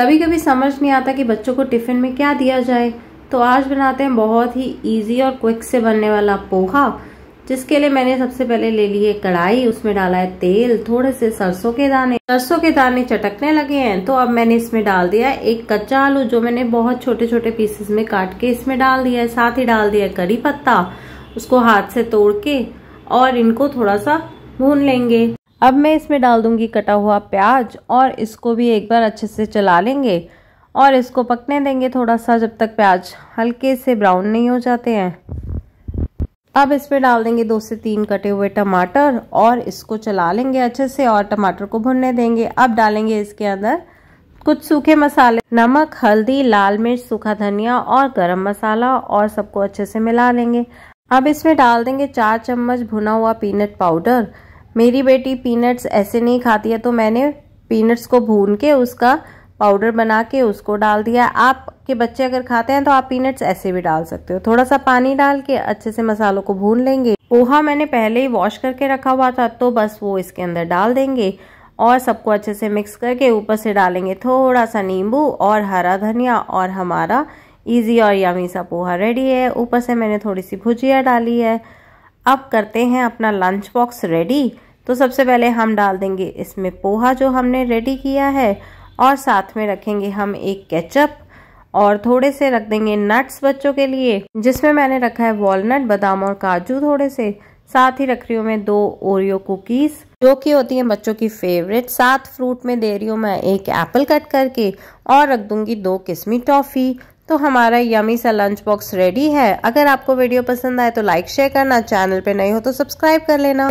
कभी कभी समझ नहीं आता कि बच्चों को टिफ़िन में क्या दिया जाए तो आज बनाते हैं बहुत ही इजी और क्विक से बनने वाला पोहा जिसके लिए मैंने सबसे पहले ले ली है कढ़ाई उसमें डाला है तेल थोड़े से सरसों के दाने सरसों के दाने चटकने लगे हैं तो अब मैंने इसमें डाल दिया है एक कच्चा आलू जो मैंने बहुत छोटे छोटे पीसेस में काट के इसमें डाल दिया है साथ ही डाल दिया है करी पत्ता उसको हाथ से तोड़ के और इनको थोड़ा सा भून लेंगे अब मैं इसमें डाल दूंगी कटा हुआ प्याज और इसको भी एक बार अच्छे से चला लेंगे और इसको पकने देंगे थोड़ा सा जब तक प्याज हल्के से ब्राउन नहीं हो जाते हैं अब इसमें डाल देंगे दो से तीन कटे हुए टमाटर और इसको चला लेंगे अच्छे से और टमाटर को भुनने देंगे अब डालेंगे इसके अंदर कुछ सूखे मसाले नमक हल्दी लाल मिर्च सूखा धनिया और गरम मसाला और सबको अच्छे से मिला लेंगे अब इसमें डाल देंगे चार चम्मच भुना हुआ पीनट पाउडर मेरी बेटी पीनट्स ऐसे नहीं खाती है तो मैंने पीनट्स को भून के उसका पाउडर बना के उसको डाल दिया आपके बच्चे अगर खाते हैं तो आप पीनट्स ऐसे भी डाल सकते हो थोड़ा सा पानी डाल के अच्छे से मसालों को भून लेंगे पोहा मैंने पहले ही वॉश करके रखा हुआ था तो बस वो इसके अंदर डाल देंगे और सबको अच्छे से मिक्स करके ऊपर से डालेंगे थोड़ा सा नींबू और हरा धनिया और हमारा इजी और यमी सा पोहा रेडी है ऊपर से मैंने थोड़ी सी भुजिया डाली है अब करते हैं अपना लंच बॉक्स रेडी तो सबसे पहले हम डाल देंगे इसमें पोहा जो हमने रेडी किया है और साथ में रखेंगे हम एक केचप और थोड़े से रख देंगे नट्स बच्चों के लिए जिसमें मैंने रखा है वॉलनट बादाम और काजू थोड़े से साथ ही रख रही हूँ मैं दो ओरियो कुकीज़ जो कि होती है बच्चों की फेवरेट साथ फ्रूट में दे रही हूँ मैं एक एप्पल कट करके और रख दूंगी दो किस्मी टॉफ़ी तो हमारा यमी सा लंच बॉक्स रेडी है अगर आपको वीडियो पसंद आए तो लाइक शेयर करना चैनल पे नहीं हो तो सब्सक्राइब कर लेना